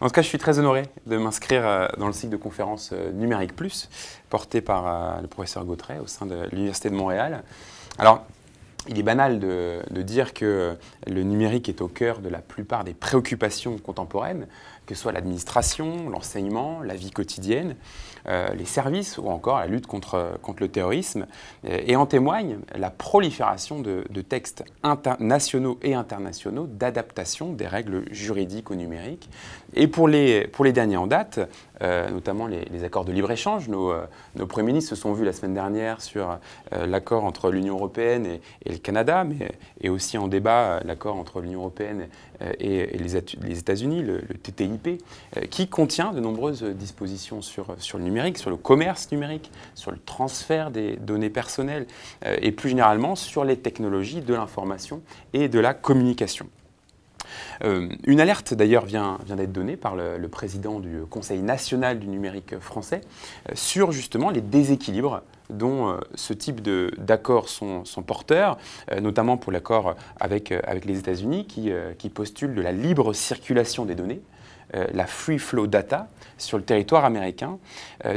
En tout cas, je suis très honoré de m'inscrire euh, dans le cycle de conférences euh, Numérique Plus, porté par euh, le professeur Gautret au sein de l'Université de Montréal. Alors, il est banal de, dire que le numérique est au cœur de la plupart des préoccupations contemporaines, que ce soit l'administration, l'enseignement, la vie quotidienne, les services ou encore la lutte contre, le terrorisme. Et en témoigne la prolifération de textes nationaux et internationaux d'adaptation des règles juridiques au numérique, et pour les, derniers en date, euh, notamment les, accords de libre-échange, euh, nos, premiers ministres se sont vus la semaine dernière sur euh, l'accord entre l'Union européenne et, le Canada, mais, et aussi en débat l'accord entre l'Union européenne et, les, États-Unis, le, TTIP, qui contient de nombreuses dispositions sur, sur le numérique, sur le commerce numérique, sur le transfert des données personnelles et plus généralement sur les technologies de l'information et de la communication. Euh, une alerte d'ailleurs vient, d'être donnée par le, président du Conseil national du numérique français euh, sur justement les déséquilibres dont euh, ce type d'accords sont, porteurs, notamment pour l'accord avec, les États-Unis qui, postule de la libre circulation des données. la free flow data sur le territoire américain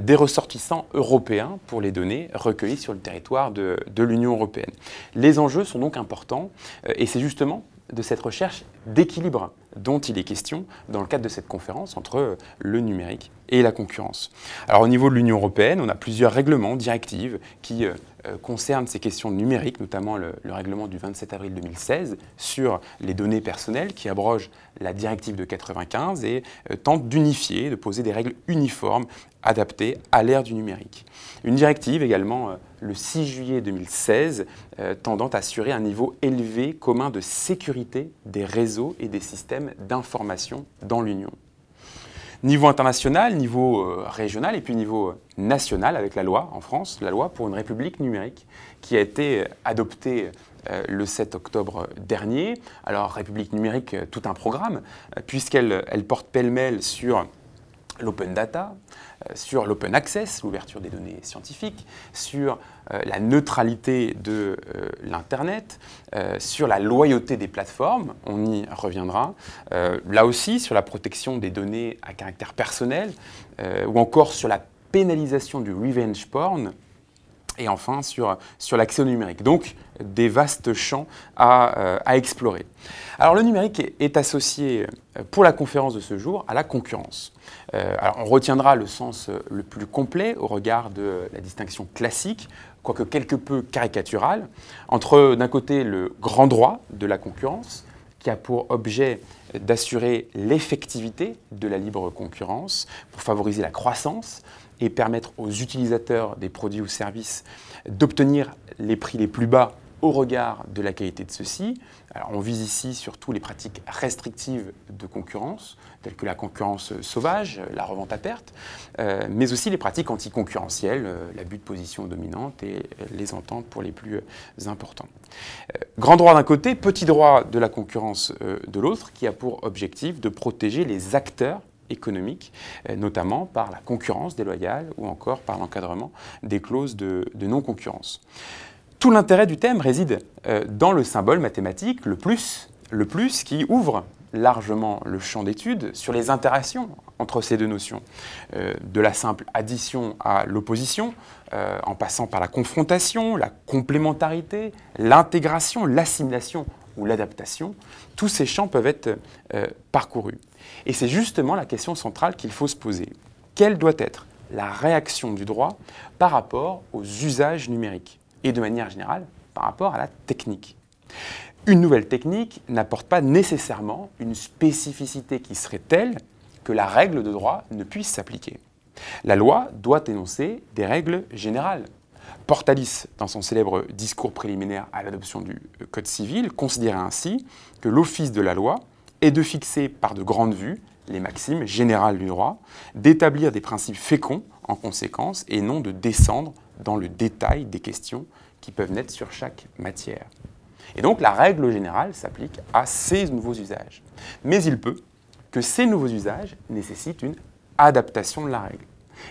des ressortissants européens pour les données recueillies sur le territoire de, l'Union européenne. Les enjeux sont donc importants et c'est justement de cette recherche d'équilibre dont il est question dans le cadre de cette conférence entre le numérique et la concurrence. Alors au niveau de l'Union européenne, on a plusieurs règlements, directives qui euh, euh, concernent ces questions numériques, notamment le, règlement du 27 avril 2016 sur les données personnelles qui abroge la directive de 95 et euh, tente d'unifier, de poser des règles uniformes adaptée à l'ère du numérique. Une directive également euh, le 6 juillet 2016 euh, tendant à assurer un niveau élevé commun de sécurité des réseaux et des systèmes d'information dans l'Union niveau international, niveau euh, régional et puis niveau national avec la loi en France, la loi pour une république numérique qui a été adoptée le 7 octobre dernier. Alors république numérique, tout un programme, puisqu'elle porte pêle-mêle sur l'open data, euh, sur l'open access, l'ouverture des données scientifiques, sur euh, la neutralité de euh, l'Internet, sur la loyauté des plateformes, on y reviendra, là aussi sur la protection des données à caractère personnel, ou encore sur la pénalisation du revenge porn, et enfin sur, l'accès au numérique. Donc des vastes champs euh, à, explorer. Alors le numérique est associé euh, pour la conférence de ce jour à la concurrence. Euh, on retiendra le sens le plus complet au regard de la distinction classique, quoique quelque peu caricaturale, entre d'un côté le grand droit de la concurrence, qui a pour objet d'assurer l'effectivité de la libre concurrence pour favoriser la croissance et permettre aux utilisateurs des produits ou services d'obtenir les prix les plus bas au regard de la qualité de ceux-ci. on vise ici surtout les pratiques restrictives de concurrence, telles que la concurrence sauvage, la revente à perte, euh, mais aussi les pratiques anticoncurrentielles, euh, l'abus de position dominante et euh, les ententes pour les plus importants. grand droit d'un côté, petit droit de la concurrence de l'autre, qui a pour objectif de protéger les acteurs économiques, notamment par la concurrence déloyale ou encore par l'encadrement des clauses de non-concurrence. Tout l'intérêt du thème réside euh, dans le symbole mathématique, le plus, le plus qui ouvre largement le champ d'étude sur les interactions entre ces deux notions, euh, de la simple addition à l'opposition, euh, en passant par la confrontation, la complémentarité, l'intégration, l'assimilation ou l'adaptation, tous ces champs peuvent être parcourus. Et c'est justement la question centrale qu'il faut se poser. Quelle doit être la réaction du droit par rapport aux usages numériques et de manière générale par rapport à la technique. Une nouvelle technique n'apporte pas nécessairement une spécificité qui serait telle que la règle de droit ne puisse s'appliquer. La loi doit énoncer des règles générales. Portalis, dans son célèbre discours préliminaire à l'adoption du Code civil, considérait ainsi que l'office de la loi est de fixer par de grandes vues les maximes générales du droit, d'établir des principes féconds en conséquence et non de descendre dans le détail des questions qui peuvent naître sur chaque matière. Et donc la règle générale s'applique à ces nouveaux usages. Mais il peut que ces nouveaux usages nécessitent une adaptation de la règle.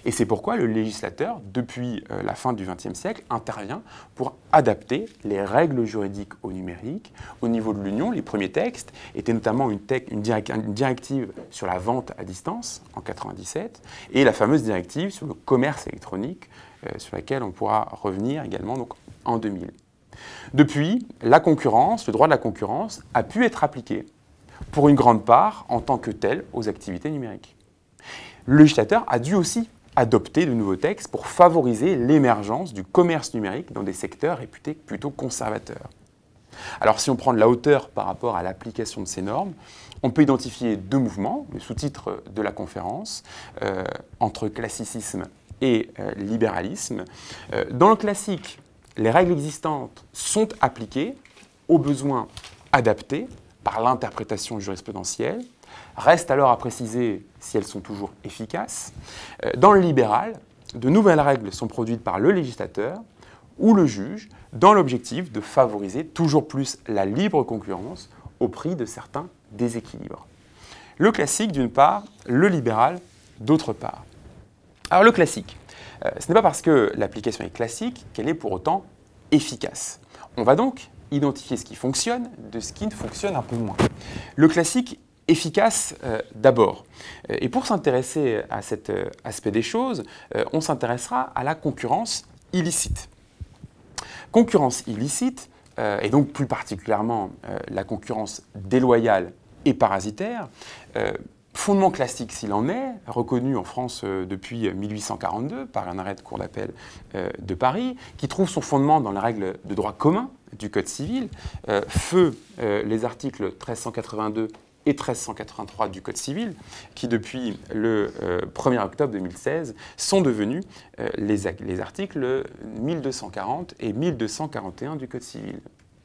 Et c'est pourquoi le législateur, depuis euh, la fin du XXe siècle, intervient pour adapter les règles juridiques au numérique. Au niveau de l'Union, les premiers textes étaient notamment une, directive sur la vente à distance en 1997 et la fameuse directive sur le commerce électronique euh, sur laquelle on pourra revenir également donc, en 2000. Depuis, la concurrence, le droit de la concurrence, a pu être appliqué pour une grande part en tant que tel aux activités numériques. Le législateur a dû aussi adopter de nouveaux textes pour favoriser l'émergence du commerce numérique dans des secteurs réputés plutôt conservateurs. Alors si on prend de la hauteur par rapport à l'application de ces normes, on peut identifier deux mouvements, le sous-titre de la conférence, euh, entre classicisme et euh, libéralisme. Euh, dans le classique, les règles existantes sont appliquées, aux besoins adaptés par l'interprétation jurisprudentielle. Reste alors à préciser si elles sont toujours efficaces. Euh, dans le libéral, de nouvelles règles sont produites par le législateur ou le juge dans l'objectif de favoriser toujours plus la libre concurrence au prix de certains déséquilibres. Le classique d'une part, le libéral d'autre part. Alors le classique, euh, ce n'est pas parce que l'application est classique qu'elle est pour autant efficace. On va donc identifier ce qui fonctionne de ce qui ne fonctionne un peu moins. Le classique efficace euh, d'abord. Euh, et pour s'intéresser à cet aspect des choses, on s'intéressera à la concurrence illicite. Concurrence illicite, et donc plus particulièrement la concurrence déloyale et parasitaire, fondement classique s'il en est, reconnu en France euh, depuis 1842 euh, par un arrêt de cour d'appel euh, de Paris, qui trouve son fondement dans la règle de droit commun du Code civil, feu les articles 1382 et 1383 du Code civil, qui depuis le 1er octobre 2016 sont devenus les articles 1240 et 1241 du Code civil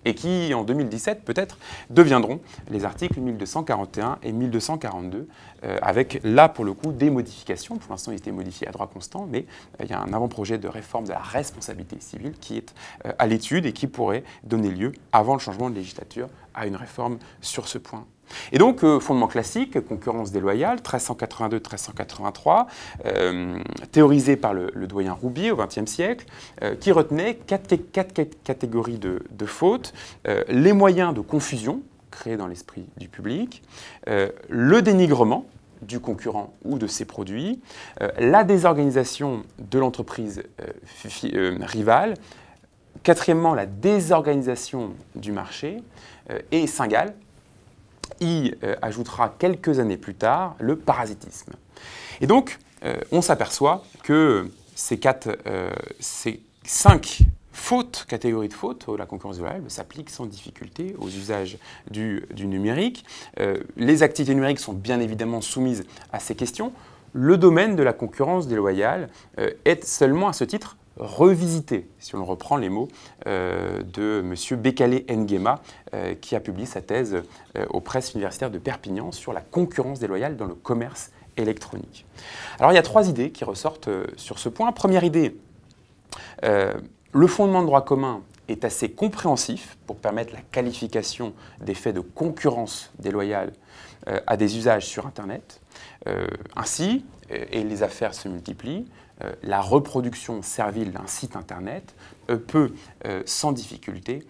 et qui, en 2017 peut-être, deviendront les articles 1241 et 1242, euh, avec là, pour le coup, des modifications. Pour l'instant, ils étaient modifiés à droit constant, mais euh, il y a un avant-projet de réforme de la responsabilité civile qui est euh, à l'étude et qui pourrait donner lieu, avant le changement de législature, à une réforme sur ce point et donc, euh, fondement classique, concurrence déloyale, 1382-1383, euh, théorisé par le, doyen Roubier au XXe siècle, euh, qui retenait quatre, catégories de, de fautes. les moyens de confusion, créés dans l'esprit du public, le dénigrement, du concurrent ou de ses produits, la désorganisation de l'entreprise rivale, quatrièmement la désorganisation du marché, et Singal, y euh, ajoutera quelques années plus tard le parasitisme. Et donc, euh, on s'aperçoit que euh, ces, cinq fautes, catégories de fautes, oh, la concurrence déloyale, e s'applique sans difficulté aux usages du, numérique. les activités numériques sont bien évidemment soumises à ces questions. Le domaine de la concurrence déloyale est seulement à ce titre Revisiter, si on reprend les mots euh, de M. Bécalé Nguema, euh, qui a publié sa thèse euh, aux presses universitaires de Perpignan sur la concurrence déloyale dans le commerce électronique. Alors il y a trois idées qui ressortent sur ce point. Première idée, le fondement de droit commun est assez compréhensif pour permettre la qualification des faits de concurrence déloyale à des usages sur Internet. ainsi, et les affaires se multiplient, euh, la reproduction servile d'un site Internet euh, peut euh, sans difficulté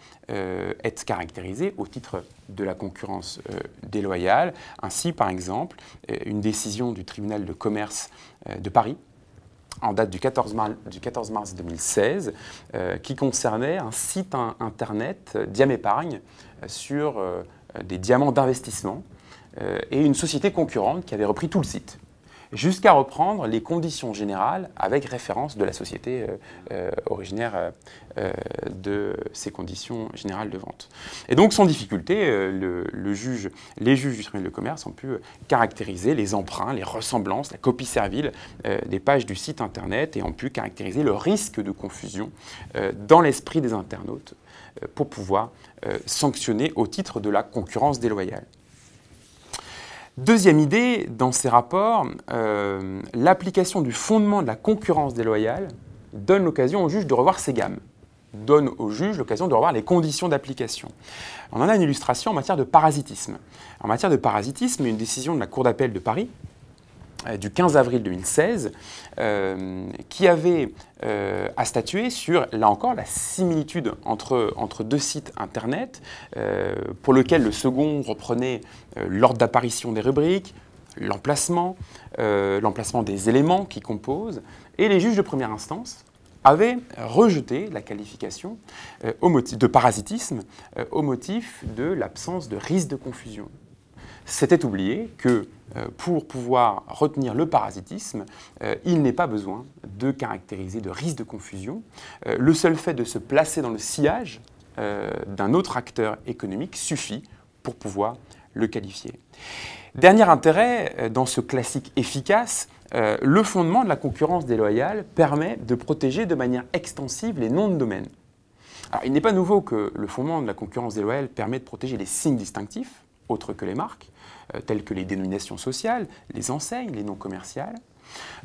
être caractérisée au titre de la concurrence déloyale. Ainsi, par exemple, une décision du tribunal de commerce de Paris en date du 14 mars, 2016, qui concernait un site internet diamépargne sur des diamants d'investissement et une société concurrente qui avait repris tout le site jusqu'à reprendre les conditions générales avec référence de la société euh, euh, originaire euh, de ces conditions générales de vente. Et donc sans difficulté, les juges du tribunal de commerce ont pu caractériser les emprunts, les ressemblances, la copie servile des pages du site Internet et ont pu caractériser le risque de confusion dans l'esprit des internautes pour pouvoir sanctionner au titre de la concurrence déloyale. Deuxième idée, dans ces rapports, euh, l'application du fondement de la concurrence déloyale donne l'occasion au juge de revoir ses gammes, donne au juge l'occasion de revoir les conditions d'application. On en a une illustration en matière de parasitisme. En matière de parasitisme, une décision de la Cour d'appel de Paris euh, du 15 avril 2016, euh, qui avait euh, à statuer sur, là encore, la similitude entre, entre deux sites Internet, pour lequel le second reprenait l'ordre d'apparition des rubriques, l'emplacement, l'emplacement des éléments qui composent, et les juges de première instance avaient rejeté la qualification au motif, de parasitisme au motif de l'absence de risque de confusion. C'était oublié que euh, pour pouvoir retenir le parasitisme, euh, il n'est pas besoin de caractériser de risque de confusion. Euh, le seul fait de se placer dans le sillage d'un autre acteur économique suffit pour pouvoir le qualifier. Dernier intérêt dans ce classique efficace, le fondement de la concurrence déloyale permet de protéger de manière extensive les noms de domaine. il n'est pas nouveau que le fondement de la concurrence déloyale permet de protéger les signes distinctifs, autres que les marques, euh, tels que les dénominations sociales, les enseignes, les noms commerciales.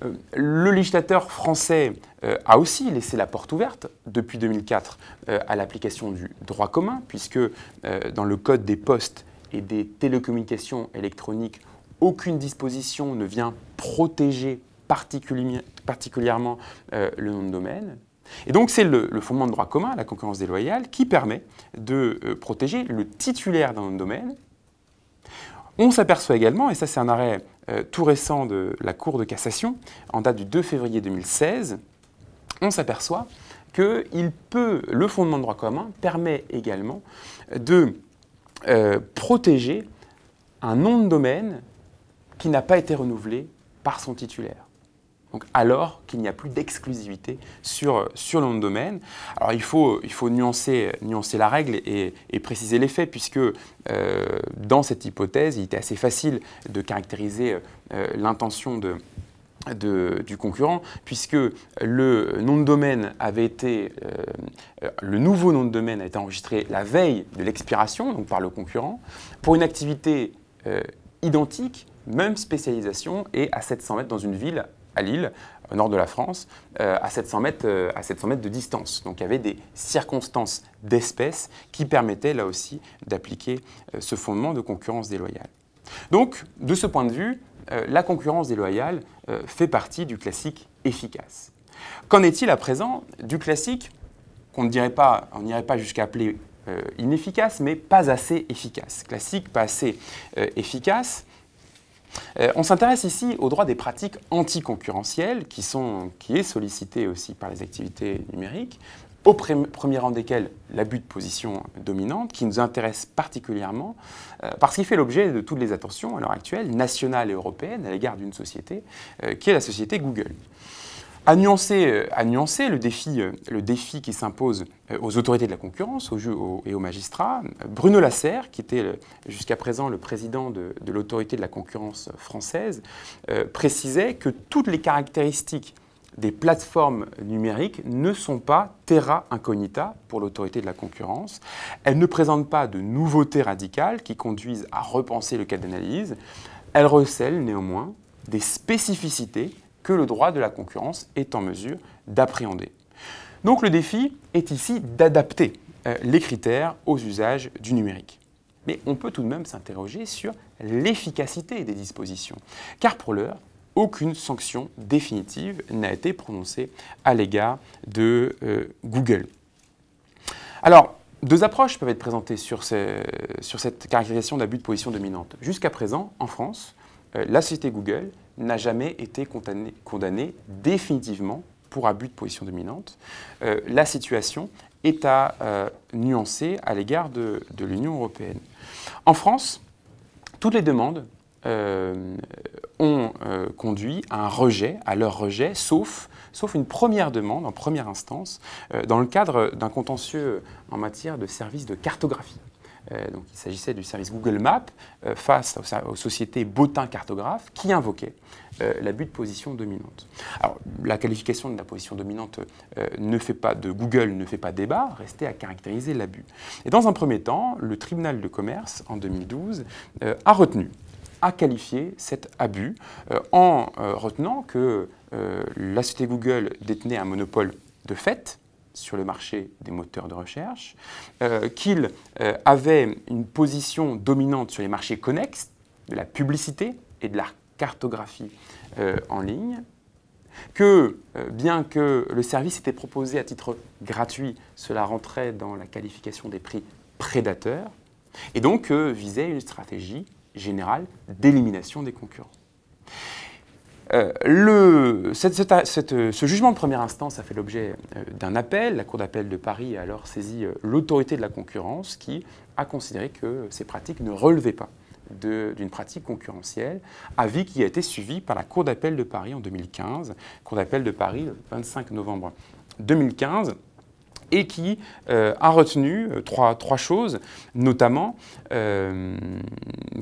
Euh, le législateur français euh, a aussi laissé la porte ouverte depuis 2004 à l'application du droit commun, puisque dans le Code des postes et des télécommunications électroniques, aucune disposition ne vient protéger particulièrement le nom de domaine. Et donc c'est le, fondement de droit commun, la concurrence déloyale, qui permet de protéger le titulaire d'un nom de domaine on s'aperçoit également, et ça c'est un arrêt euh, tout récent de la Cour de cassation, en date du 2 février 2016, on s'aperçoit que il peut, le fondement de droit commun permet également de euh, protéger un nom de domaine qui n'a pas été renouvelé par son titulaire alors qu'il n'y a plus d'exclusivité sur, euh, sur le nom de domaine. Alors il faut, nuancer, nuancer la règle et, préciser les faits, puisque euh, dans cette hypothèse, il était assez facile de caractériser euh, l'intention du concurrent, puisque le nom de domaine avait été, le nouveau nom de domaine a été enregistré la veille de l'expiration, donc par le concurrent, pour une activité identique, même spécialisation, et à 700 mètres dans une ville à Lille, au nord de la France, euh, à, 700 euh, mètres, de distance. Donc il y avait des circonstances d'espèces qui permettaient là aussi d'appliquer euh, ce fondement de concurrence déloyale. Donc de ce point de vue, la concurrence déloyale fait partie du classique efficace. Qu'en est-il à présent du classique qu'on pas, on n'irait pas jusqu'à appeler inefficace, mais pas assez efficace. Classique, pas assez efficace. Euh, on s'intéresse ici au droit des pratiques anticoncurrentielles qui, sont, qui est sollicité aussi par les activités numériques, au premier rang desquelles l'abus de position dominante, qui nous intéresse particulièrement euh, parce qu'il fait l'objet de toutes les attentions à l'heure actuelle, nationales et européennes, à l'égard d'une société euh, qui est la société Google. Euh, à nuancer, le, défi, euh, le défi qui s'impose euh, aux autorités de la concurrence aux et aux magistrats, Bruno Lasserre, qui était jusqu'à présent le président de, l'autorité de la concurrence française, précisait que toutes les caractéristiques des plateformes numériques ne sont pas terra incognita pour l'autorité de la concurrence. Elles ne présentent pas de nouveautés radicales qui conduisent à repenser le cas d'analyse. Elles recèlent néanmoins des spécificités que le droit de la concurrence est en mesure d'appréhender. Donc le défi est ici d'adapter euh, les critères aux usages du numérique. Mais on peut tout de même s'interroger sur l'efficacité des dispositions, car pour l'heure, aucune sanction définitive n'a été prononcée à l'égard de euh, Google. Alors, deux approches peuvent être présentées sur cette caractérisation d'abus de position dominante. Jusqu'à présent, en France, euh, la société Google n'a jamais été condamnée, définitivement pour abus de position dominante. Euh, la situation est à euh, nuancer à l'égard de, l'Union européenne. En France, toutes les demandes ont conduit à un rejet, à leur rejet, sauf, sauf une première demande en première instance, dans le cadre d'un contentieux en matière de services de cartographie. Euh, donc il s'agissait du service Google Maps, euh, face aux, sociétés botin cartographes qui invoquaient euh, l'abus de position dominante. la qualification de la position dominante ne fait pas, de Google ne fait pas débat, restait à caractériser l'abus. Et dans un premier temps, le tribunal de commerce, en 2012, a retenu a qualifié cet abus en retenant que la société Google détenait un monopole de fait sur le marché des moteurs de recherche, euh, qu'il euh, avait une position dominante sur les marchés connexes de la publicité et de la cartographie euh, en ligne, que bien que le service était proposé à titre gratuit, cela rentrait dans la qualification des prix prédateurs, et donc visait une stratégie générale d'élimination des concurrents. Euh, ce jugement de première instance a fait l'objet euh, d'un appel. La Cour d'appel de Paris a alors saisi euh, l'autorité de la concurrence qui a considéré que ces pratiques ne relevaient pas d'une pratique concurrentielle, avis qui a été suivi par la Cour d'appel de Paris en 2015, Cour d'appel de Paris le 25 novembre 2015 et qui euh, a retenu euh, trois, choses, notamment euh,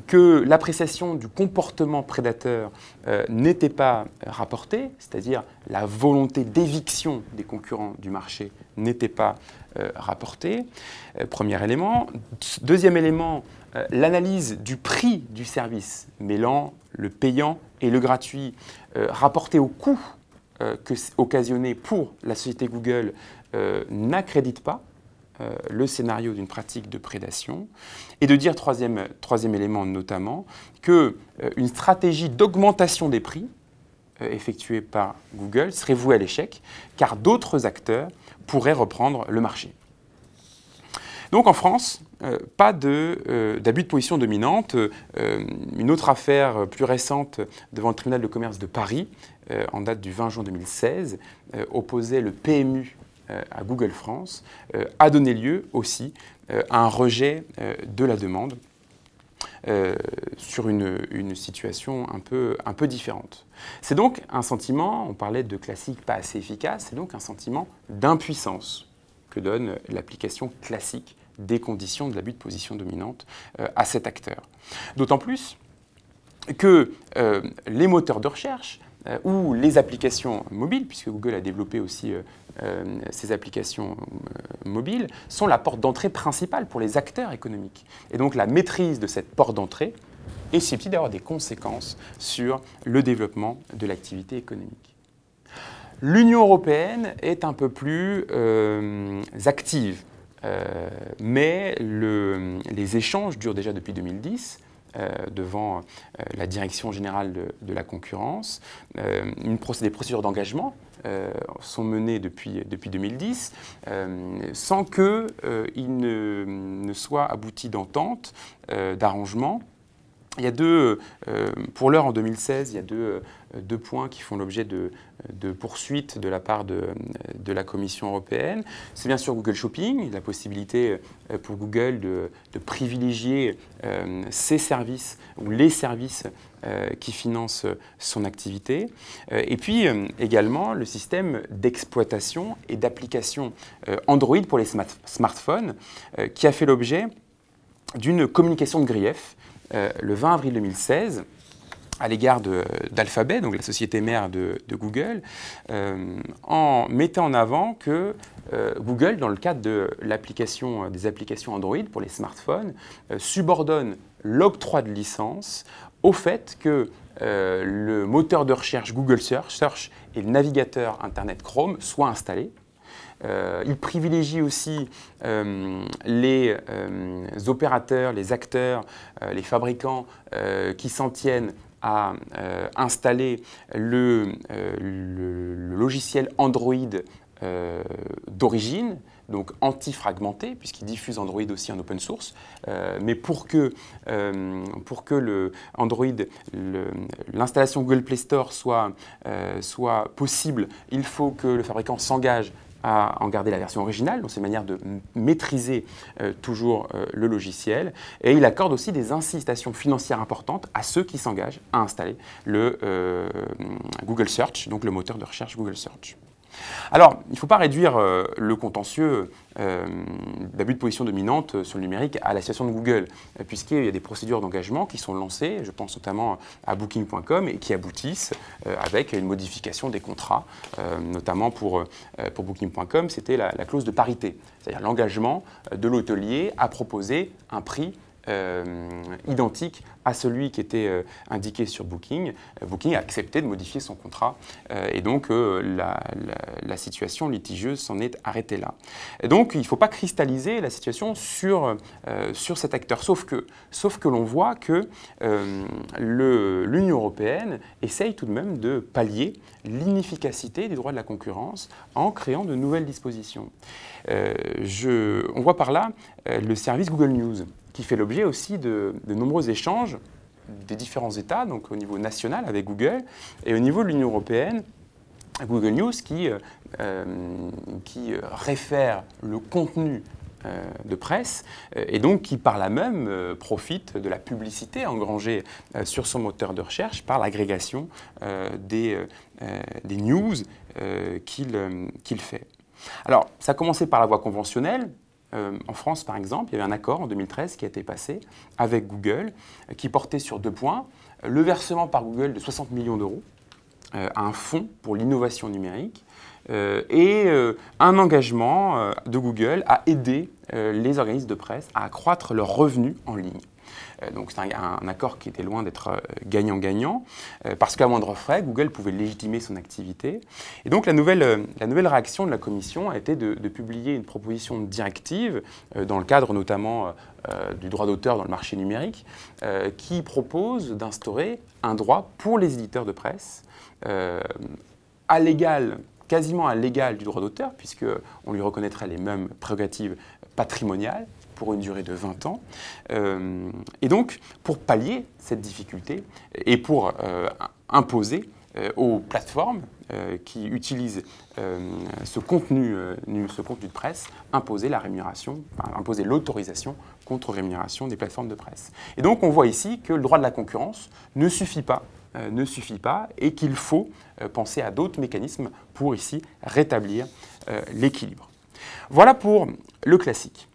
que l'appréciation du comportement prédateur n'était pas rapportée, c'est-à-dire la volonté d'éviction des concurrents du marché n'était pas rapportée, premier élément. Deuxième élément, l'analyse du prix du service, mêlant le payant et le gratuit, rapporté au coût que occasionné pour la société Google euh, n'accrédite pas euh, le scénario d'une pratique de prédation, et de dire, troisième, troisième élément notamment, qu'une euh, une stratégie d'augmentation des prix effectuée par Google serait vouée à l'échec, car d'autres acteurs pourraient reprendre le marché. Donc en France, pas d'abus de, d'abus de, position dominante. une autre affaire plus récente devant le tribunal de commerce de Paris, en date du 20 juin 2016, opposait le PMU euh, à Google France euh, a donné lieu aussi euh, à un rejet de la demande sur une, situation un peu, un peu différente. C'est donc un sentiment, on parlait de classique pas assez efficace, c'est donc un sentiment d'impuissance que donne l'application classique des conditions de l'abus de position dominante à cet acteur. D'autant plus que les moteurs de recherche euh, où les applications mobiles, puisque Google a développé aussi euh, euh, ces applications mobiles, sont la porte d'entrée principale pour les acteurs économiques. Et donc la maîtrise de cette porte d'entrée est susceptible d'avoir des conséquences sur le développement de l'activité économique. L'Union européenne est un peu plus active, mais les échanges durent déjà depuis 2010 euh, devant euh, la Direction générale de, la concurrence. Euh, des procédures d'engagement sont menées depuis, depuis 2010 sans qu'il ne, soit abouti d'entente, d'arrangement il y a deux, euh, pour l'heure en 2016, il y a euh, deux, points qui font l'objet de, poursuites de la part de, la Commission européenne. C'est bien sûr Google Shopping, la possibilité euh, pour Google de, privilégier ses services ou les services qui financent son activité. et puis également le système d'exploitation et d'application Android pour les smartphones qui a fait l'objet d'une communication de grief euh, le 20 avril 2016 à l'égard d'Alphabet, donc la société mère de, Google, euh, en mettant en avant que euh, Google, dans le cadre de l'application, des applications Android pour les smartphones, subordonne l'octroi de licence au fait que le moteur de recherche Google Search, Search et le navigateur Internet Chrome soient installés euh, il privilégie aussi euh, les euh, opérateurs, les acteurs, les fabricants qui s'en tiennent à installer le, logiciel Android d'origine, donc anti-fragmenté, puisqu'il diffuse Android aussi en open source. mais pour que, Android, l'installation Google Play Store soit possible, il faut que le fabricant s'engage à en garder la version originale, dans une manières de maîtriser euh, toujours euh, le logiciel. Et il accorde aussi des incitations financières importantes à ceux qui s'engagent à installer le euh, Google Search, donc le moteur de recherche Google Search. Alors, il ne faut pas réduire euh, le contentieux euh, d'abus de position dominante euh, sur le numérique à la situation de Google, puisqu'il y a des procédures d'engagement qui sont lancées, je pense notamment à booking.com, et qui aboutissent avec une modification des contrats, notamment pour, booking.com, c'était la, la, clause de parité, c'est-à-dire l'engagement de l'hôtelier à proposer un prix euh, identique à celui qui était euh, indiqué sur Booking. Euh, Booking a accepté de modifier son contrat et donc la, situation litigieuse s'en est arrêtée là. donc il ne faut pas cristalliser la situation sur, sur cet acteur, sauf que, sauf que l'on voit que l'Union européenne essaye tout de même de pallier l'inefficacité des droits de la concurrence en créant de nouvelles dispositions. on voit par là le service Google News qui fait l'objet aussi de, nombreux échanges des différents États, donc au niveau national avec Google, et au niveau de l'Union européenne, Google News qui, euh, euh, qui euh, réfère le contenu de presse et donc qui par là même profite de la publicité engrangée sur son moteur de recherche par l'agrégation des, des news qu'il fait. Alors ça a commencé par la voie conventionnelle, euh, en France, par exemple, il y avait un accord en 2013 qui a été passé avec Google euh, qui portait sur deux points le versement par Google de 60 millions d'euros à euh, un fonds pour l'innovation numérique et un engagement de Google à aider les organismes de presse à accroître leurs revenus en ligne. Euh, donc c'est un, accord qui était loin d'être euh, gagnant-gagnant, euh, parce qu'à moindre frais, Google pouvait légitimer son activité. Et donc la nouvelle, réaction de la Commission a été de, de publier une proposition de directive, dans le cadre notamment du droit d'auteur dans le marché numérique, qui propose d'instaurer un droit pour les éditeurs de presse à l'égal quasiment à l'égal du droit d'auteur, puisque on lui reconnaîtrait les mêmes prérogatives patrimoniales, pour une durée de 20 ans. Euh, et donc, pour pallier cette difficulté et pour euh, imposer euh, aux plateformes qui utilisent ce, contenu, ce contenu de presse, imposer la rémunération, imposer l'autorisation contre rémunération des plateformes de presse. Et donc on voit ici que le droit de la concurrence ne suffit pas ne suffit pas et qu'il faut penser à d'autres mécanismes pour ici rétablir l'équilibre. Voilà pour le classique.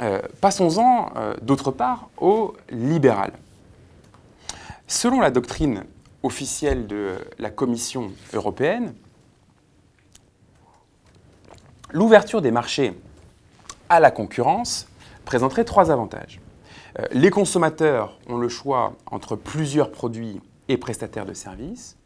Euh, passons-en, euh, d'autre part, au libéral. Selon la doctrine officielle de la Commission européenne, l'ouverture des marchés à la concurrence présenterait trois avantages. Euh, les consommateurs ont le choix entre plusieurs produits et prestataires de services.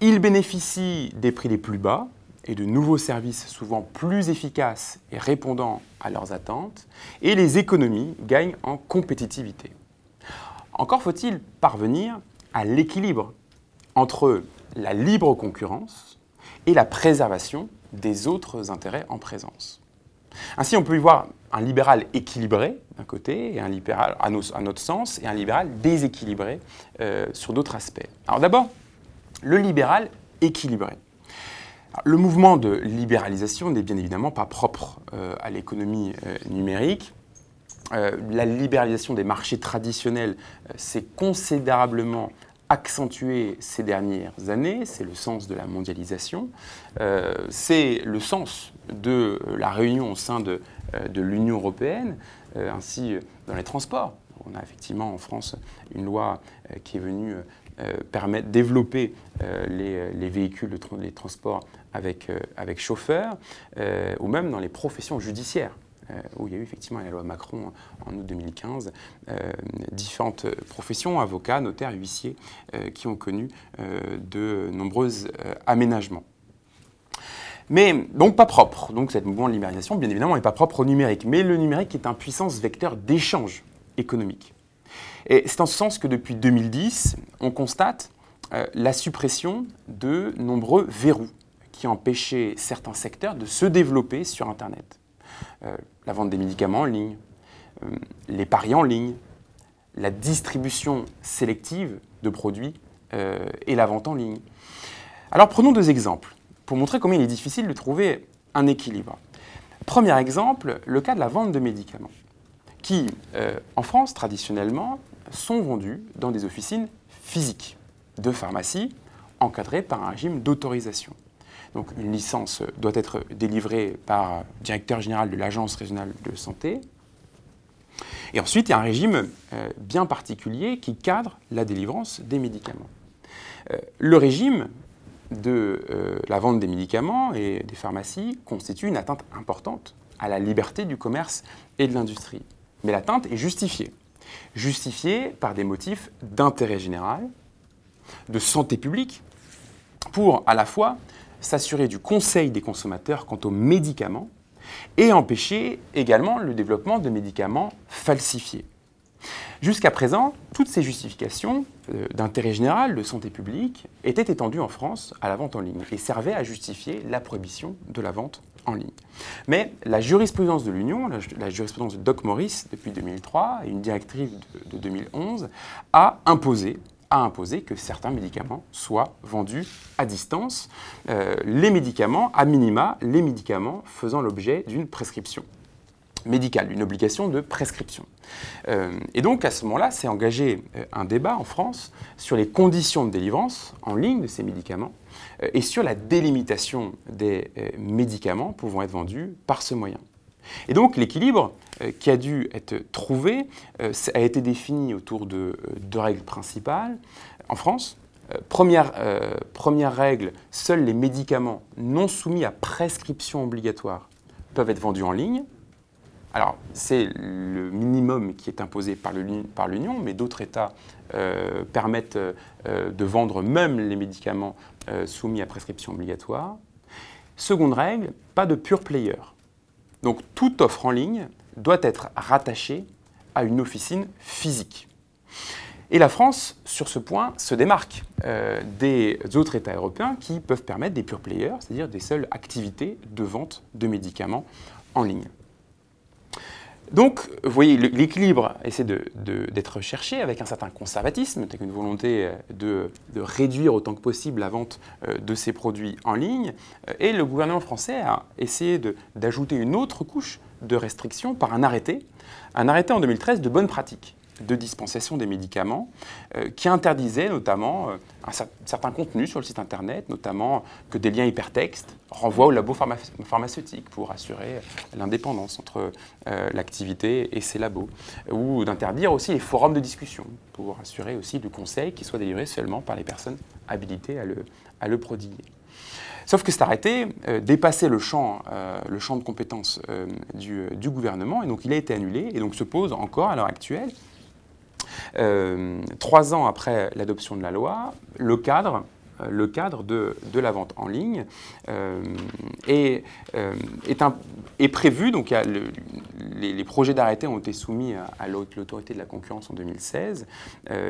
Ils bénéficient des prix les plus bas et de nouveaux services souvent plus efficaces et répondant à leurs attentes, et les économies gagnent en compétitivité. Encore faut-il parvenir à l'équilibre entre la libre concurrence et la préservation des autres intérêts en présence. Ainsi, on peut y voir un libéral équilibré d'un côté, et un libéral à, notre sens, et un libéral déséquilibré euh, sur d'autres aspects. Alors d'abord, le libéral équilibré le mouvement de libéralisation n'est bien évidemment pas propre euh, à l'économie euh, numérique. Euh, la libéralisation des marchés traditionnels s'est considérablement accentuée ces dernières années. C'est le sens de la mondialisation. C'est le sens de la réunion au sein de, de l'Union européenne, ainsi dans les transports. On a effectivement en France une loi qui est venue euh, permettre, développer euh, les, véhicules, les transports avec, euh, avec chauffeur, ou même dans les professions judiciaires où il y a eu effectivement la loi Macron en août 2015, différentes professions, avocats, notaires, huissiers, qui ont connu de nombreux aménagements. Mais donc pas propre. Donc cet mouvement de libéralisation, bien évidemment, n'est pas propre au numérique. Mais le numérique est un puissant vecteur d'échange économique. Et c'est en ce sens que depuis 2010, on constate euh, la suppression de nombreux verrous qui empêchaient certains secteurs de se développer sur Internet. Euh, la vente des médicaments en ligne, euh, les paris en ligne, la distribution sélective de produits et la vente en ligne. Alors prenons deux exemples pour montrer comment il est difficile de trouver un équilibre. Premier exemple, le cas de la vente de médicaments, qui en France traditionnellement sont vendus dans des officines physiques de pharmacie encadrées par un régime d'autorisation. Donc une licence doit être délivrée par le directeur général de l'Agence régionale de santé. Et ensuite, il y a un régime euh, bien particulier qui cadre la délivrance des médicaments. Euh, le régime de euh, la vente des médicaments et des pharmacies constitue une atteinte importante à la liberté du commerce et de l'industrie. Mais l'atteinte est justifiée justifiés par des motifs d'intérêt général, de santé publique, pour à la fois s'assurer du conseil des consommateurs quant aux médicaments et empêcher également le développement de médicaments falsifiés. Jusqu'à présent, toutes ces justifications euh, d'intérêt général, de santé publique, étaient étendues en France à la vente en ligne et servaient à justifier la prohibition de la vente en ligne. Mais la jurisprudence de l'Union, la jurisprudence de Doc Morris depuis 2003 et une directive de, 2011 a imposé a imposé que certains médicaments soient vendus à distance, euh, les médicaments, à minima, les médicaments faisant l'objet d'une prescription médicale, une obligation de prescription. Euh, et donc à ce moment-là, s'est engagé euh, un débat en France sur les conditions de délivrance en ligne de ces médicaments euh, et sur la délimitation des euh, médicaments pouvant être vendus par ce moyen. Et donc l'équilibre euh, qui a dû être trouvé a été défini autour de deux règles principales. En France, première, règle, seuls les médicaments non soumis à prescription obligatoire peuvent être vendus en ligne. Alors, c'est le minimum qui est imposé par l'Union, mais d'autres États permettent de vendre même les médicaments euh, soumis à prescription obligatoire. Seconde règle, pas de pure player. Donc toute offre en ligne doit être rattachée à une officine physique. Et la France, sur ce point, se démarque euh, des autres États européens qui peuvent permettre des pure players, c'est-à-dire des seules activités de vente de médicaments en ligne. Donc, vous voyez, l'équilibre essaie d'être cherché recherché avec un certain conservatisme, avec une volonté euh, de, réduire autant que possible la vente euh, de ces produits en ligne. Euh, et le gouvernement français a essayé d'ajouter une autre couche de restriction par un arrêté, un arrêté en 2013 de bonne pratique de dispensation des médicaments euh, qui interdisait notamment euh, un certain contenu sur le site Internet, notamment que des liens hypertextes renvoient au labos pharmaceutiques pharmaceutique pour assurer euh, l'indépendance entre l'activité et ses labos, ou d'interdire aussi les forums de discussion pour assurer aussi du conseil qui soit délivré seulement par les personnes habilitées à le, prodiguer. Sauf que cet arrêté dépassait le champ, le champ de compétences du, gouvernement, et donc il a été annulé, et donc se pose encore à l'heure actuelle euh, trois ans après l'adoption de la loi, le cadre, euh, le cadre de, la vente en ligne euh, est, prévu. Donc, les, projets d'arrêté ont été soumis à, l'autorité de la concurrence en 2016.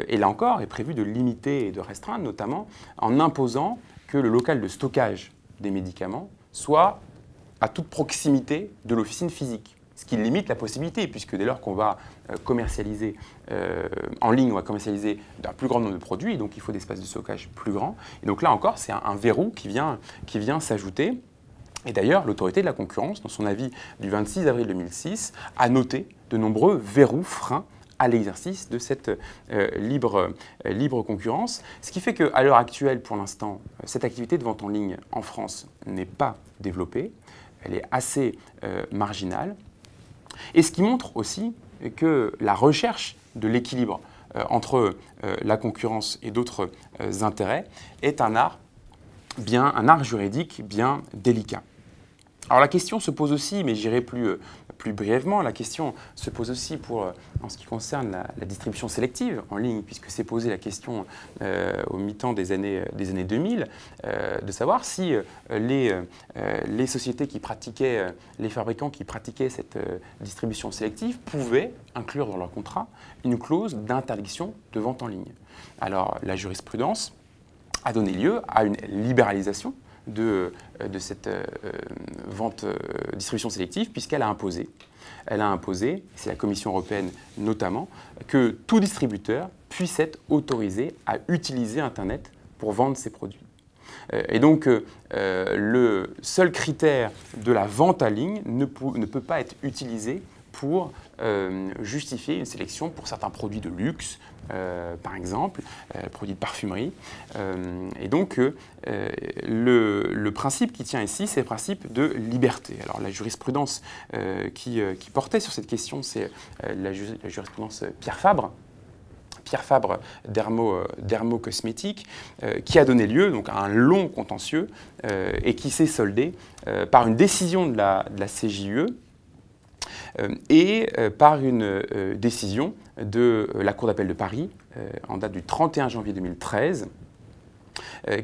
et là encore, est prévu de limiter et de restreindre, notamment en imposant que le local de stockage des médicaments soit à toute proximité de l'officine physique qui limite la possibilité, puisque dès lors qu'on va euh, commercialiser euh, en ligne, on va commercialiser un plus grand nombre de produits, donc il faut des espaces de stockage plus grands. Et donc là encore, c'est un, verrou qui vient, qui vient s'ajouter. Et d'ailleurs, l'autorité de la concurrence, dans son avis du 26 avril 2006, a noté de nombreux verrous, freins à l'exercice de cette euh, libre, concurrence. Ce qui fait qu'à l'heure actuelle, pour l'instant, cette activité de vente en ligne en France n'est pas développée, elle est assez marginale. Et ce qui montre aussi que la recherche de l'équilibre euh, entre euh, la concurrence et d'autres euh, intérêts est un art, un art juridique bien délicat. Alors la question se pose aussi, mais j'irai plus, euh, plus brièvement, la question se pose aussi pour, euh, en ce qui concerne la, distribution sélective en ligne, puisque c'est posé la question euh, au mi-temps des années, des années 2000, de savoir si les, les sociétés qui pratiquaient, les fabricants qui pratiquaient cette distribution sélective pouvaient inclure dans leur contrat une clause d'interdiction de vente en ligne. Alors la jurisprudence a donné lieu à une libéralisation euh, de, cette euh, euh, vente distribution sélective, puisqu'elle a imposé, elle a imposé, c'est la Commission européenne notamment, que tout distributeur puisse être autorisé à utiliser Internet pour vendre ses produits. Et donc, le seul critère de la vente à ligne ne peut pas être utilisé pour euh, justifier une sélection pour certains produits de luxe, euh, par exemple, euh, produits de parfumerie. et donc, le, principe qui tient ici, c'est le principe de liberté. Alors, la jurisprudence qui, portait sur cette question, c'est la, jurisprudence Pierre Fabre, Pierre Fabre Dermo, Cosmétique, qui a donné lieu donc, à un long contentieux et qui s'est soldé par une décision de la, de la CJUE euh, et euh, par une euh, décision de la Cour d'appel de Paris, en date du 31 janvier 2013,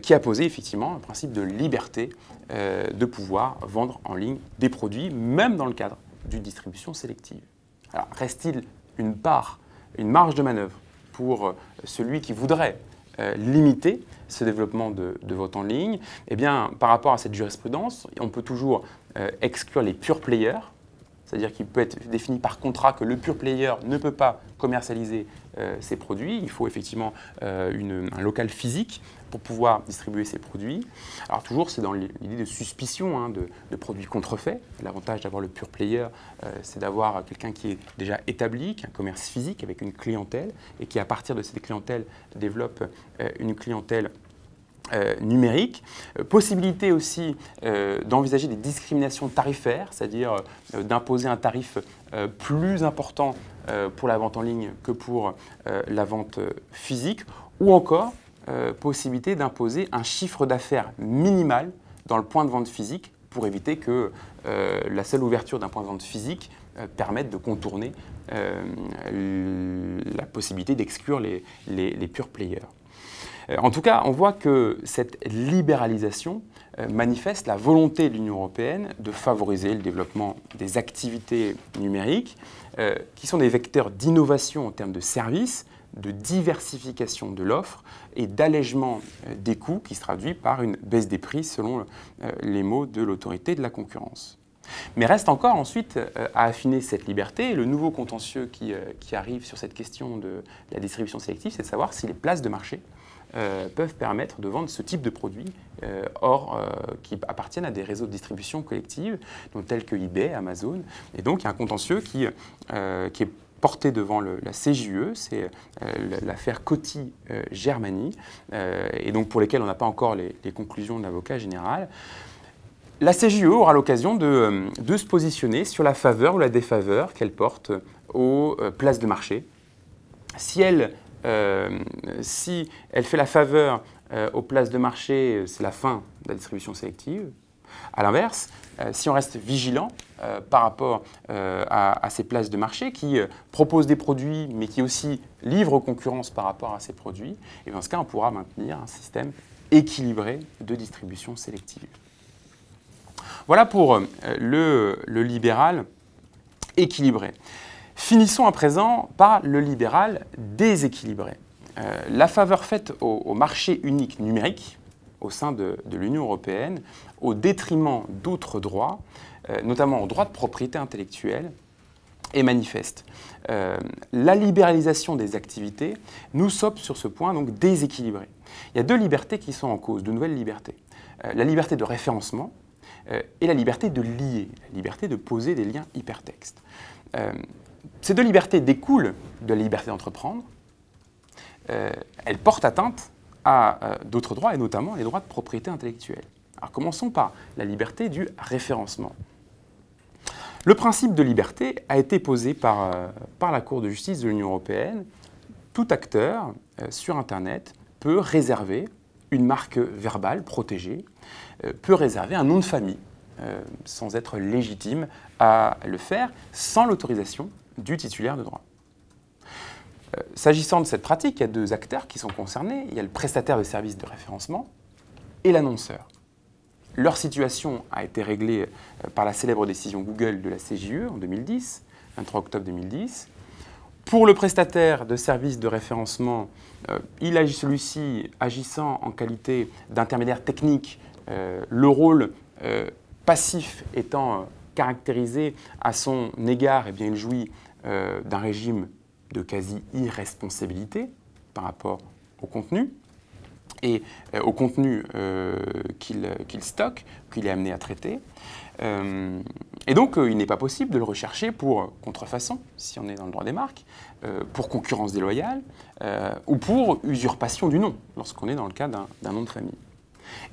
qui a posé effectivement un principe de liberté de pouvoir vendre en ligne des produits, même dans le cadre d'une distribution sélective. Alors, reste-t-il une part, une marge de manœuvre pour celui qui voudrait limiter ce développement de, vote en ligne Eh bien, par rapport à cette jurisprudence, on peut toujours exclure les pure players, c'est-à-dire qu'il peut être défini par contrat que le pure player ne peut pas commercialiser euh, ses produits. Il faut effectivement euh, un local physique pour pouvoir distribuer ses produits. Alors toujours, c'est dans l'idée de suspicion hein, de, produits contrefaits. L'avantage d'avoir le pure player, euh, c'est d'avoir quelqu'un qui est déjà établi, qui a un commerce physique avec une clientèle et qui, à partir de cette clientèle, développe une clientèle euh, numérique. Euh, possibilité aussi euh, d'envisager des discriminations tarifaires, c'est-à-dire d'imposer un tarif plus important pour la vente en ligne que pour la vente physique, ou encore possibilité d'imposer un chiffre d'affaires minimal dans le point de vente physique pour éviter que la seule ouverture d'un point de vente physique permette de contourner la possibilité d'exclure les, purs les players. Euh, en tout cas, on voit que cette libéralisation euh, manifeste la volonté de l'Union européenne de favoriser le développement des activités numériques, euh, qui sont des vecteurs d'innovation en termes de services, de diversification de l'offre et d'allègement des coûts, qui se traduit par une baisse des prix selon les mots de l'autorité de la concurrence. Mais reste encore ensuite à affiner cette liberté. le nouveau contentieux qui, arrive sur cette question de la distribution sélective, c'est de savoir si les places de marché euh, peuvent permettre de vendre ce type de produits, euh, or euh, qui appartiennent à des réseaux de distribution collective, donc tels que eBay, Amazon. Et donc il y a un contentieux qui, qui est porté devant la CJE, c'est l'affaire Coty Germanie, et donc pour lesquelles on n'a pas encore les, conclusions de l'avocat général. La CJE aura l'occasion de, de, se positionner sur la faveur ou la défaveur qu'elle porte aux places de marché. Si elle euh, si elle fait la faveur euh, aux places de marché, c'est la fin de la distribution sélective. A l'inverse, euh, si on reste vigilant par rapport à, ces places de marché qui proposent des produits mais qui aussi livrent concurrence par rapport à ces produits, et eh dans ce cas, on pourra maintenir un système équilibré de distribution sélective. Voilà pour le, libéral équilibré. Finissons à présent par le libéral déséquilibré. Euh, la faveur faite au, marché unique numérique au sein de, l'Union européenne, au détriment d'autres droits, euh, notamment au droit de propriété intellectuelle, est manifeste. Euh, la libéralisation des activités nous sommes sur ce point donc déséquilibré Il y a deux libertés qui sont en cause, deux nouvelles libertés. la liberté de référencement et la liberté de lier, la liberté de poser des liens hypertextes ces deux libertés découlent de la liberté d'entreprendre. Euh, elles portent atteinte à euh, d'autres droits, et notamment les droits de propriété intellectuelle. commençons par la liberté du référencement. Le principe de liberté a été posé par, euh, par la Cour de justice de l'Union européenne. Tout acteur sur Internet peut réserver une marque verbale protégée, peut réserver un nom de famille, sans être légitime à le faire, sans l'autorisation du titulaire de droit. Euh, s'agissant de cette pratique, il y a deux acteurs qui sont concernés. Il y a le prestataire de services de référencement et l'annonceur. Leur situation a été réglée euh, par la célèbre décision Google de la CJUE en 2010, 23 octobre 2010. Pour le prestataire de services de référencement, euh, il agit celui-ci agissant en qualité d'intermédiaire technique, le rôle passif étant caractérisé à son égard, eh bien, il jouit euh, d'un régime de quasi-irresponsabilité par rapport au contenu et euh, au contenu euh, qu'il stocke, qu'il est amené à traiter. et donc, il n'est pas possible de le rechercher pour contrefaçon, si on est dans le droit des marques, pour concurrence déloyale ou pour usurpation du nom, lorsqu'on est dans le cas d'un nom de famille.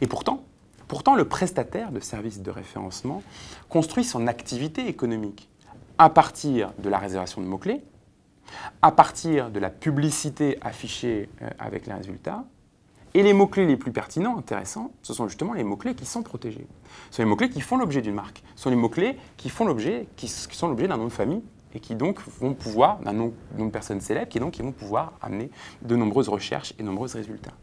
Et pourtant, pourtant, le prestataire de services de référencement construit son activité économique à partir de la réservation de mots-clés, à partir de la publicité affichée euh, avec les résultats. Et les mots-clés les plus pertinents, intéressants, ce sont justement les mots-clés qui sont protégés. Ce sont les mots-clés qui font l'objet d'une marque. Ce sont les mots-clés qui font l'objet, qui, sont l'objet d'un nom de famille et qui donc vont pouvoir, d'un nom de personnes célèbre, qui donc vont pouvoir amener de nombreuses recherches et de nombreux résultats.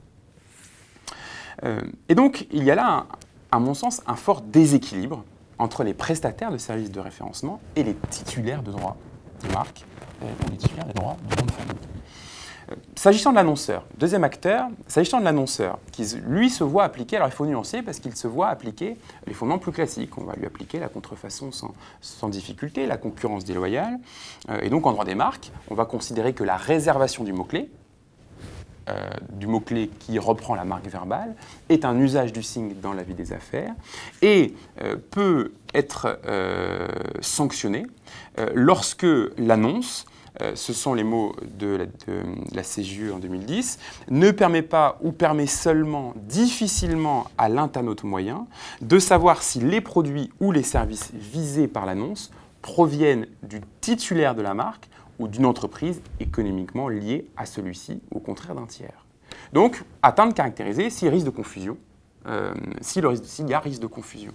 Euh, et donc, il y a là, à mon sens, un fort déséquilibre entre les prestataires de services de référencement et les titulaires de droits des marques euh, les titulaires droits famille. Euh, s'agissant de l'annonceur, deuxième acteur, s'agissant de l'annonceur, qui lui se voit appliquer, alors il faut nuancer parce qu'il se voit appliquer les fondements plus classiques. On va lui appliquer la contrefaçon sans, difficulté, la concurrence déloyale. Euh, et donc en droit des marques, on va considérer que la réservation du mot-clé, euh, du mot-clé qui reprend la marque verbale, est un usage du signe dans la vie des affaires et euh, peut être euh, sanctionné lorsque l'annonce, ce sont les mots de la, de en 2010, ne permet pas ou permet seulement difficilement à l'internaute moyen de savoir si les produits ou les services visés par l'annonce proviennent du titulaire de la marque ou d'une entreprise économiquement liée à celui-ci, au contraire d'un tiers. Donc, atteindre caractériser, s'il risque de confusion, euh, s'il y a risque de confusion.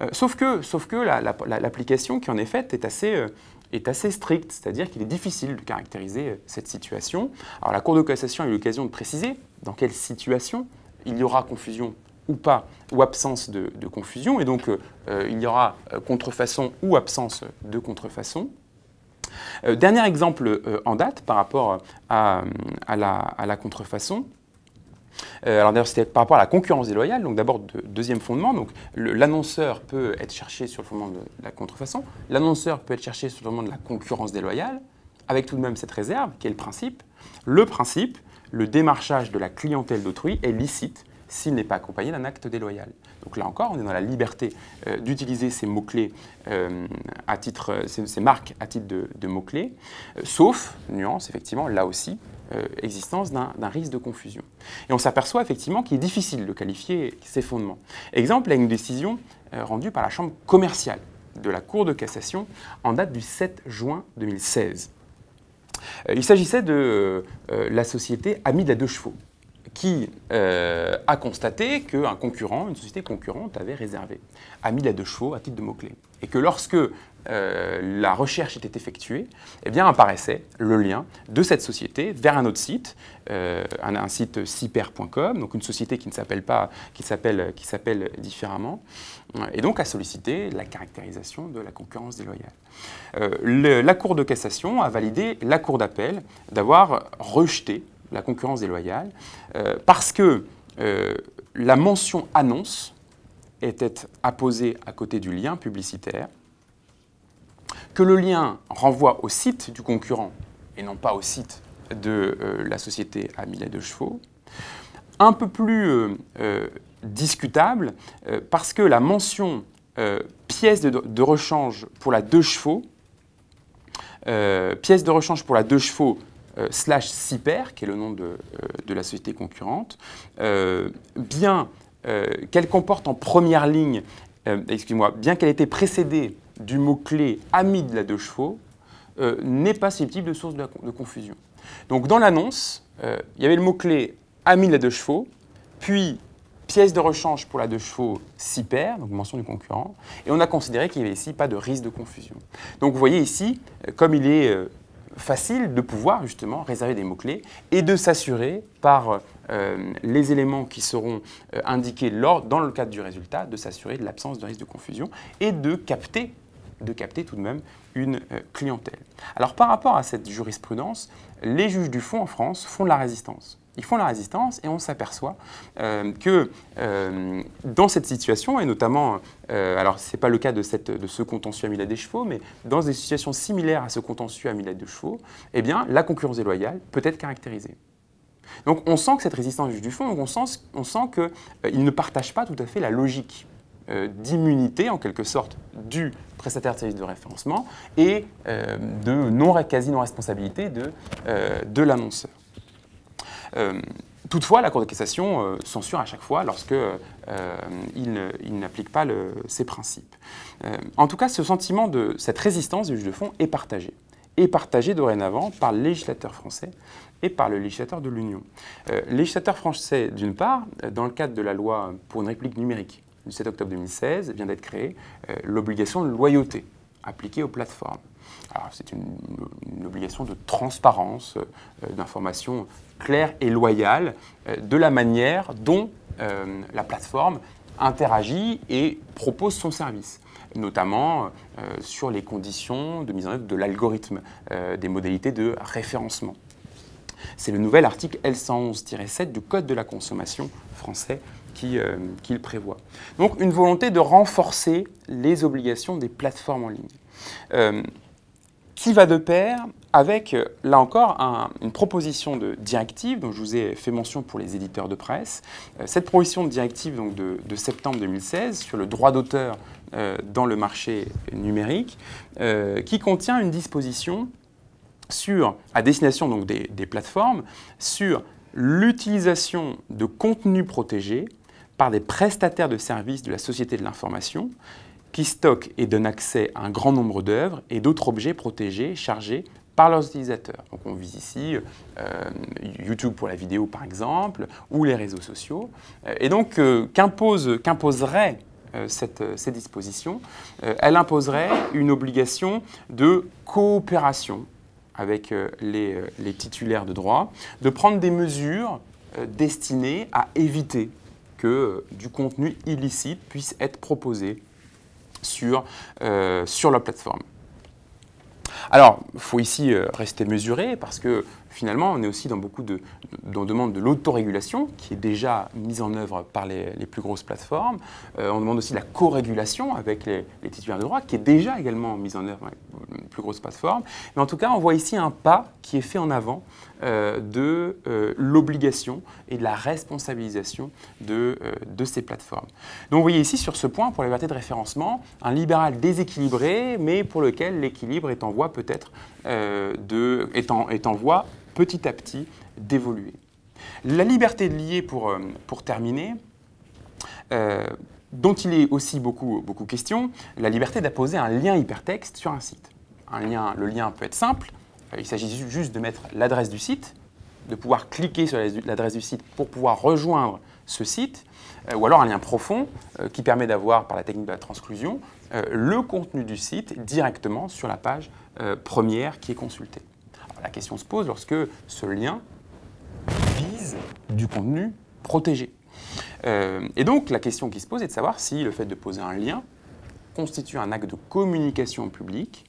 Euh, sauf que, sauf que l'application qui en est faite euh, est assez, stricte, c'est-à-dire qu'il est difficile de caractériser cette situation. Alors la Cour de cassation a eu l'occasion de préciser dans quelle situation il y aura confusion ou pas, ou absence de confusion, et donc il y aura contrefaçon ou absence de contrefaçon. Euh, dernier exemple euh, en date par rapport euh, à, la, contrefaçon. alors c'était par rapport à la concurrence déloyale, donc d'abord de, deuxième fondement, donc l'annonceur peut être cherché sur le fondement de la contrefaçon, l'annonceur peut être cherché sur le fondement de la concurrence déloyale, avec tout de même cette réserve, qui est le principe. Le principe, le démarchage de la clientèle d'autrui est licite s'il n'est pas accompagné d'un acte déloyal. Donc là encore, on est dans la liberté euh, d'utiliser ces mots-clés euh, à titre, euh, ces, marques à titre de, mots-clés, sauf, nuance effectivement, là aussi, existence d'un risque de confusion. Et on s'aperçoit effectivement qu'il est difficile de qualifier ces fondements. Exemple a une décision rendue par la Chambre commerciale de la Cour de cassation en date du 7 juin 2016. Il s'agissait de la société Ami de la Deux Chevaux, qui euh, a constaté qu'un concurrent, une société concurrente, avait réservé, a mis la deux chevaux à titre de mot-clé. Et que lorsque euh, la recherche était effectuée, eh bien apparaissait le lien de cette société vers un autre site, euh, un, site cyper.com, donc une société qui ne s'appelle pas, qui s'appelle, qui s'appelle différemment, et donc a sollicité la caractérisation de la concurrence déloyale. la Cour de cassation a validé la Cour d'appel d'avoir rejeté la concurrence déloyale, euh, parce que euh, la mention annonce était apposée à côté du lien publicitaire, que le lien renvoie au site du concurrent et non pas au site de euh, la société à milliers de chevaux. Un peu plus discutable, parce que la mention pièce de, de, rechange pour la deux chevaux, pièce de rechange pour la deux chevaux euh, slash CIPER, qui est le nom de, euh, de la société concurrente, euh, bien qu'elle comporte en première ligne, excuse-moi, bien qu'elle ait été précédée du mot-clé ami de la deux chevaux, n'est pas susceptible de source de, confusion. Donc dans l'annonce, il y avait le mot-clé ami de la deux chevaux, puis pièce de rechange pour la deux chevaux Ciper, donc mention du concurrent, et on a considéré qu'il n'y avait ici pas de risque de confusion. Donc vous voyez ici, comme il est facile de pouvoir justement réserver des mots-clés et de s'assurer par euh, les éléments qui seront euh, indiqués lors, dans le cadre du résultat, de s'assurer de l'absence de risque de confusion et de capter, de capter tout de même une euh, clientèle. Alors par rapport à cette jurisprudence, les juges du fond en France font de la résistance. Ils font la résistance et on s'aperçoit euh, que euh, dans cette situation, et notamment, euh, alors ce n'est pas le cas de, cette, de ce contentieux amulette des chevaux, mais dans des situations similaires à ce contentieux amulette de chevaux, eh bien, la concurrence déloyale peut être caractérisée. Donc on sent que cette résistance du fond, on sent, on sent qu'ils ne partagent pas tout à fait la logique d'immunité, en quelque sorte, du prestataire de service de référencement et de non, quasi-non-responsabilité de, de l'annonceur. Euh, toutefois, la Cour de cassation euh, censure à chaque fois lorsque euh, il, n'applique pas ses ces principes. en tout cas, ce sentiment de cette résistance du juge de fond est partagé. Et partagé dorénavant par le législateur français et par le législateur de l'Union. législateur français, d'une part, dans le cadre de la loi pour une réplique numérique du 7 octobre 2016, vient d'être créée l'obligation de loyauté appliquée aux plateformes. Ah, c'est une, obligation de transparence, euh, d'information claire et loyale euh, de la manière dont euh, la plateforme interagit et propose son service notamment sur les conditions de mise en œuvre de l'algorithme, des modalités de référencement. C'est le nouvel article L111-7 du Code de la consommation français qui, qui, le prévoit. Donc une volonté de renforcer les obligations des plateformes en ligne qui va de pair avec, euh, là encore, une proposition de directive dont je vous ai fait mention pour les éditeurs de presse. Euh, cette proposition de directive donc, de, septembre 2016 sur le droit d'auteur euh, dans le marché numérique, qui contient une disposition sur, à destination donc, des, des plateformes sur l'utilisation de contenus protégés par des prestataires de services de la société de l'information qui stockent et donnent accès à un grand nombre d'œuvres et d'autres objets protégés, chargés par leurs utilisateurs. Donc on vise ici euh, YouTube pour la vidéo par exemple, ou les réseaux sociaux. Euh, et donc euh, qu'imposerait cette, ces dispositions Elle imposerait une obligation de coopération avec les, les, titulaires de droits, de prendre des mesures destinées à éviter que du contenu illicite puisse être proposé sur, leur sur plateforme. Alors, il faut ici euh, rester mesuré parce que finalement, on est aussi dans beaucoup de, dans demande de l'autorégulation qui est déjà mise en œuvre par les, les plus grosses plateformes. Euh, on demande aussi de la co-régulation avec les, les, titulaires de droit qui est déjà également mise en œuvre par les plus grosses plateformes. Mais en tout cas, on voit ici un pas qui est fait en avant euh, de euh, l'obligation et de la responsabilisation euh, de, ces plateformes. Donc vous voyez ici sur ce point, pour la liberté de référencement, un libéral déséquilibré, mais pour lequel l'équilibre est en voie peut-être de... est en, voie petit à petit d'évoluer. La liberté de lier, pour, pour terminer, dont il est aussi beaucoup, beaucoup question, la liberté d'apposer un lien hypertexte sur un site. Un lien, le lien peut être simple, il s'agit juste de mettre l'adresse du site, de pouvoir cliquer sur l'adresse du site pour pouvoir rejoindre ce site, euh, ou alors un lien profond euh, qui permet d'avoir, par la technique de la transclusion, euh, le contenu du site directement sur la page première qui est consultée. la question se pose lorsque ce lien vise du contenu protégé. et donc la question qui se pose est de savoir si le fait de poser un lien constitue un acte de communication publique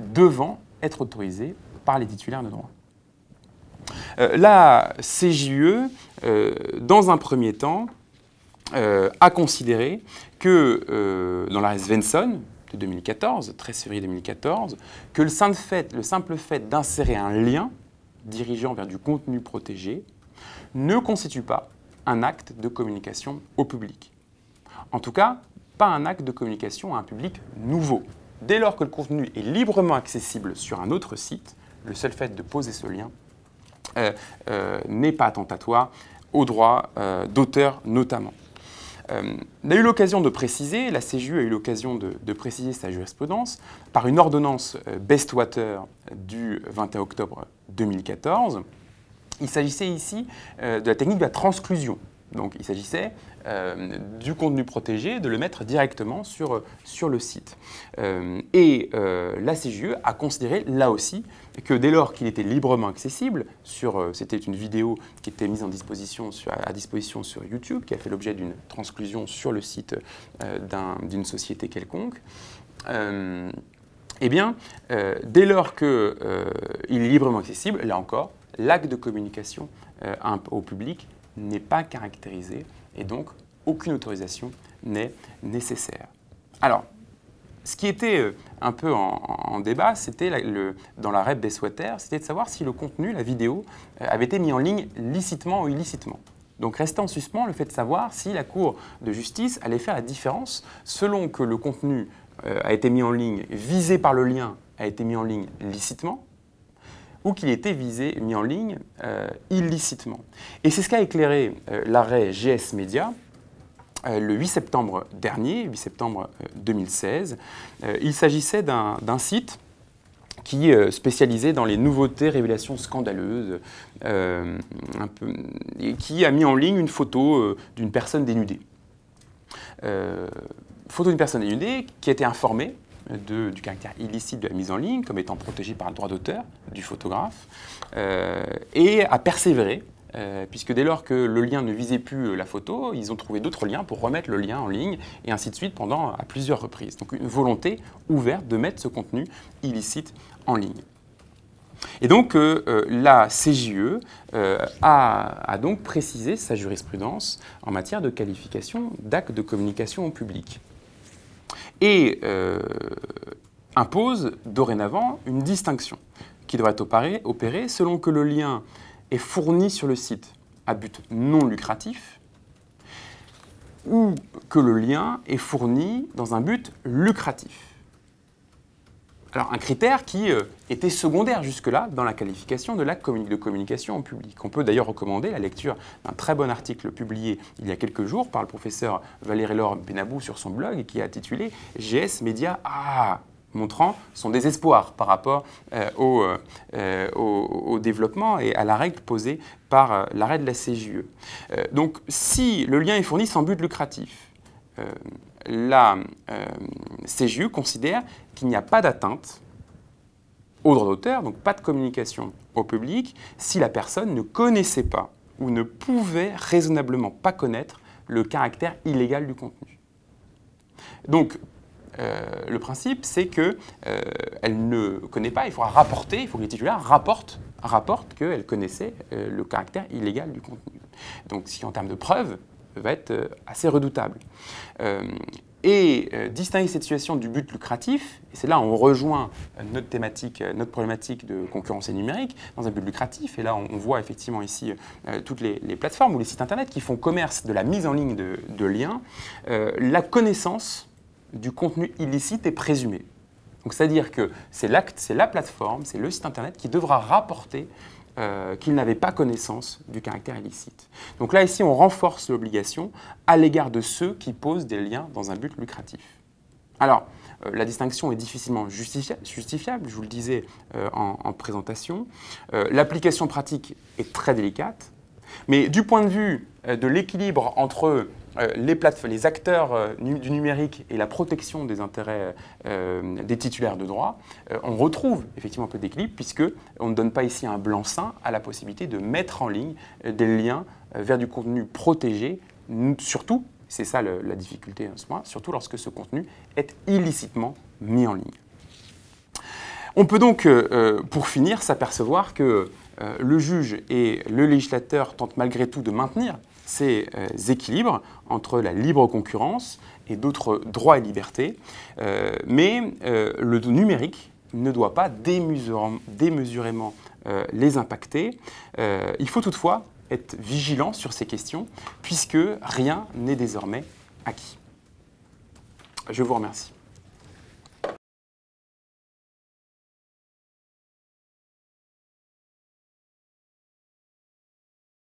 devant être autorisé par les titulaires de droits. Euh, la CJUE, euh, dans un premier temps, euh, a considéré que, dans la Svensson de 2014, 13 février 2014, que le simple fait, le simple fait d'insérer un lien dirigeant vers du contenu protégé ne constitue pas un acte de communication au public. En tout cas, pas un acte de communication à un public nouveau. Dès lors que le contenu est librement accessible sur un autre site, le seul fait de poser ce lien euh, euh, n'est pas attentatoire aux droits euh, d'auteur notamment. on a eu l'occasion de préciser, la CJU a eu l'occasion de, de, préciser sa jurisprudence par une ordonnance Bestwater du 21 octobre 2014. Il s'agissait ici de la technique de la transclusion. Donc il s'agissait euh, du contenu protégé, de le mettre directement sur, le site. Euh, et euh, la CGE a considéré là aussi que dès lors qu'il était librement accessible, c'était une vidéo qui était mise à disposition sur YouTube, qui a fait l'objet d'une transclusion sur le site d'une société quelconque, eh bien, dès lors qu'il est librement accessible, là encore, l'acte de communication au public n'est pas caractérisé et donc aucune autorisation n'est nécessaire. Alors, ce qui était euh, un peu en, débat, c'était dans la REP des souhaitaires, c'était de savoir si le contenu, la vidéo, euh, avait été mis en ligne licitement ou illicitement. Donc restait en suspens le fait de savoir si la Cour de justice allait faire la différence selon que le contenu euh, a été mis en ligne visé par le lien a été mis en ligne licitement ou qui était visé, mis en ligne euh, illicitement. Et c'est ce qu'a éclairé euh, l'arrêt GS Media. Euh, le 8 septembre dernier, 8 septembre 2016, il s'agissait d'un site qui spécialisé dans les nouveautés, révélations scandaleuses, et qui a mis en ligne une photo d'une personne dénudée. photo d'une personne dénudée qui a été informée du caractère illicite de la mise en ligne, comme étant protégé par le droit d'auteur du photographe, euh, et à persévérer, euh, puisque dès lors que le lien ne visait plus euh, la photo, ils ont trouvé d'autres liens pour remettre le lien en ligne, et ainsi de suite pendant à plusieurs reprises. Donc une volonté ouverte de mettre ce contenu illicite en ligne. Et donc la CJE a, donc précisé sa jurisprudence en matière de qualification d'acte de communication au public et euh, impose dorénavant une distinction qui doit être opérée selon que le lien est fourni sur le site à but non lucratif ou que le lien est fourni dans un but lucratif. Alors, un critère qui euh, était secondaire jusque-là dans la qualification de la de communication en public. On peut d'ailleurs recommander la lecture d'un très bon article publié il y a quelques jours par le professeur Valérie-Laure Benabou sur son blog qui a intitulé GS Média ah, montrant son désespoir par rapport euh, euh, au, développement et à la règle posée par l'arrêt de la CJE. donc si le lien est fourni sans but lucratif, la euh, CGU considère qu'il n'y a pas d'atteinte au droit d'auteur, donc pas de communication au public, si la personne ne connaissait pas ou ne pouvait raisonnablement pas connaître le caractère illégal du contenu. Donc, euh, le principe, c'est qu'elle euh, ne connaît pas, il faudra rapporter, il faut que les titulaires rapportent, qu'elle connaissait le caractère illégal du contenu. Donc, si en termes de preuves, va être euh, assez redoutable. Euh, et euh, distinguer cette situation du but lucratif, et c'est là où on rejoint notre thématique, notre problématique de concurrence et numérique dans un but lucratif, et là on, voit effectivement ici toutes les, plateformes ou les sites internet qui font commerce de la mise en ligne de, de liens, la connaissance du contenu illicite est présumée. Donc c'est-à-dire que c'est l'acte, c'est la plateforme, c'est le site internet qui devra rapporter qu'ils euh, qu'il n'avait pas connaissance du caractère illicite. Donc là, ici, on renforce l'obligation à l'égard de ceux qui posent des liens dans un but lucratif. Alors, euh, la distinction est difficilement justifiable, je vous le disais euh, en, en, présentation. L'application pratique est très délicate, mais du point de vue de l'équilibre entre euh, les, les, acteurs euh, du numérique et la protection des intérêts euh, des titulaires de droits, on retrouve effectivement un peu d'équilibre puisque on ne donne pas ici un blanc-seing à la possibilité de mettre en ligne des liens vers du contenu protégé, surtout, c'est ça la difficulté en hein, ce moment, surtout lorsque ce contenu est illicitement mis en ligne. On peut donc, pour finir, s'apercevoir que le juge et le législateur tentent malgré tout de maintenir ces euh, équilibres entre la libre concurrence et d'autres droits et libertés. Euh, mais euh, le numérique ne doit pas démesurément les impacter. il faut toutefois être vigilant sur ces questions, puisque rien n'est désormais acquis. Je vous remercie.